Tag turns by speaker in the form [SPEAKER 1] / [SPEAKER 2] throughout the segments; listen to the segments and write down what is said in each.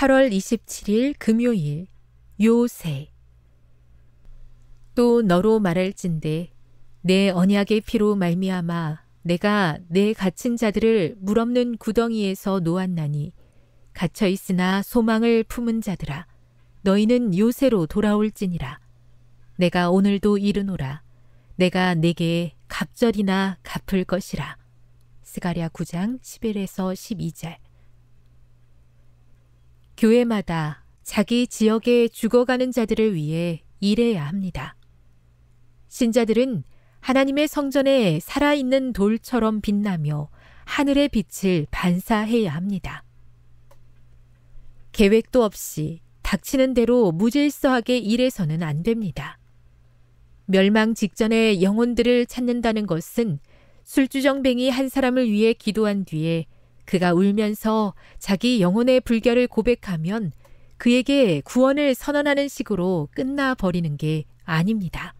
[SPEAKER 1] 8월 27일 금요일 요새 또 너로 말할진대 내 언약의 피로 말미암아 내가 내 갇힌 자들을 물없는 구덩이에서 놓았나니 갇혀 있으나 소망을 품은 자들아 너희는 요새로 돌아올지니라 내가 오늘도 이르노라 내가 내게 갑절이나 갚을 것이라 스가랴 9장 11에서 12절 교회마다 자기 지역에 죽어가는 자들을 위해 일해야 합니다. 신자들은 하나님의 성전에 살아있는 돌처럼 빛나며 하늘의 빛을 반사해야 합니다. 계획도 없이 닥치는 대로 무질서하게 일해서는 안 됩니다. 멸망 직전의 영혼들을 찾는다는 것은 술주정뱅이 한 사람을 위해 기도한 뒤에 그가 울면서 자기 영혼의 불결을 고백하면 그에게 구원을 선언하는 식으로 끝나버리는 게 아닙니다.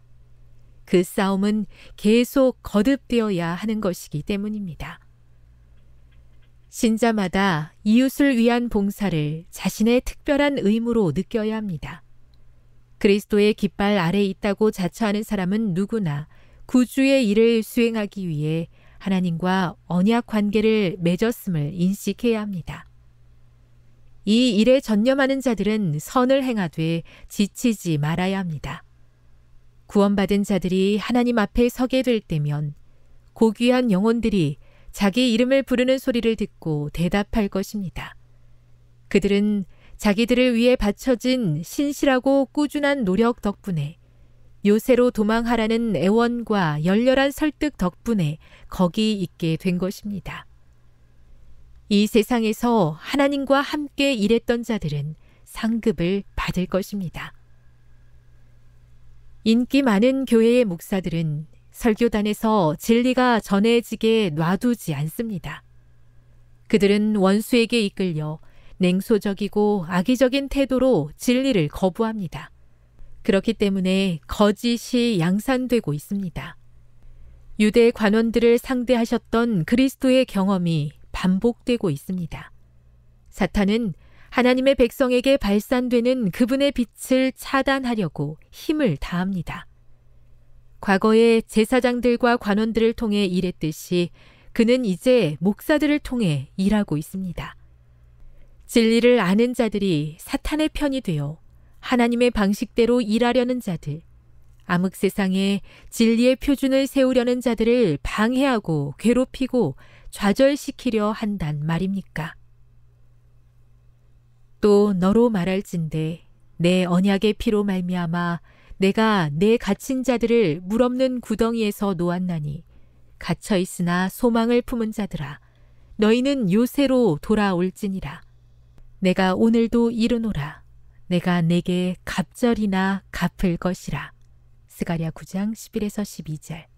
[SPEAKER 1] 그 싸움은 계속 거듭되어야 하는 것이기 때문입니다. 신자마다 이웃을 위한 봉사를 자신의 특별한 의무로 느껴야 합니다. 그리스도의 깃발 아래 있다고 자처하는 사람은 누구나 구주의 일을 수행하기 위해 하나님과 언약 관계를 맺었음을 인식해야 합니다. 이 일에 전념하는 자들은 선을 행하되 지치지 말아야 합니다. 구원받은 자들이 하나님 앞에 서게 될 때면 고귀한 영혼들이 자기 이름을 부르는 소리를 듣고 대답할 것입니다. 그들은 자기들을 위해 바쳐진 신실하고 꾸준한 노력 덕분에 요새로 도망하라는 애원과 열렬한 설득 덕분에 거기 있게 된 것입니다. 이 세상에서 하나님과 함께 일했던 자들은 상급을 받을 것입니다. 인기 많은 교회의 목사들은 설교단에서 진리가 전해지게 놔두지 않습니다. 그들은 원수에게 이끌려 냉소적이고 악의적인 태도로 진리를 거부합니다. 그렇기 때문에 거짓이 양산되고 있습니다. 유대 관원들을 상대하셨던 그리스도의 경험이 반복되고 있습니다. 사탄은 하나님의 백성에게 발산되는 그분의 빛을 차단하려고 힘을 다합니다. 과거에 제사장들과 관원들을 통해 일했듯이 그는 이제 목사들을 통해 일하고 있습니다. 진리를 아는 자들이 사탄의 편이 되어 하나님의 방식대로 일하려는 자들, 암흑 세상에 진리의 표준을 세우려는 자들을 방해하고 괴롭히고 좌절시키려 한단 말입니까? 또 너로 말할진대 내 언약의 피로 말미암아 내가 내 갇힌 자들을 물없는 구덩이에서 놓았나니 갇혀 있으나 소망을 품은 자들아 너희는 요새로 돌아올지니라 내가 오늘도 이르노라 내가 내게 갑절이나 갚을 것이라. 스가랴 9장 11에서 12절.